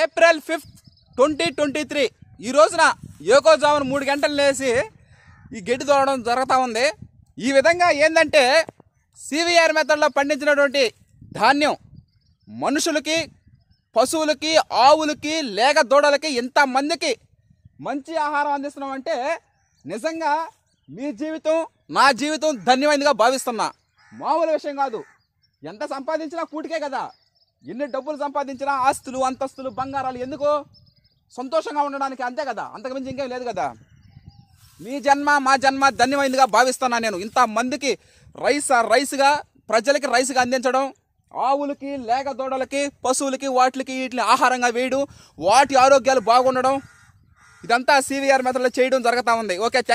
April fifth twenty twenty three ఈ రోజున యోగోజామును మూడు గంటలు లేచి ఈ గడ్డి తోడడం జరుగుతూ ఉంది ఈ విధంగా ఏంటంటే సివిఆర్ మెథడ్లో పండించినటువంటి ధాన్యం మనుషులకి పశువులకి ఆవులకి లేక దూడలకి ఇంతమందికి మంచి ఆహారం అందిస్తున్నామంటే నిజంగా మీ జీవితం నా జీవితం ధన్యమైనదిగా భావిస్తున్నా మామూలు విషయం కాదు ఎంత సంపాదించినా కూటికే కదా ఎన్ని డబ్బులు సంపాదించినా ఆస్తులు అంతస్తులు బంగారాలు ఎందుకు సంతోషంగా ఉండడానికి అంతే కదా అంతకుమించి ఇంకేం లేదు కదా మీ జన్మ మా జన్మ ధన్యమైందిగా భావిస్తున్నా నేను ఇంతమందికి రైస్ రైస్గా ప్రజలకి రైస్గా అందించడం ఆవులకి లేగ దూడలకి పశువులకి వాటికి వీటిని ఆహారంగా వేయడం వాటి ఆరోగ్యాలు బాగుండడం ఇదంతా సివిఆర్ మెథడ్లో చేయడం జరుగుతూ ఉంది ఓకే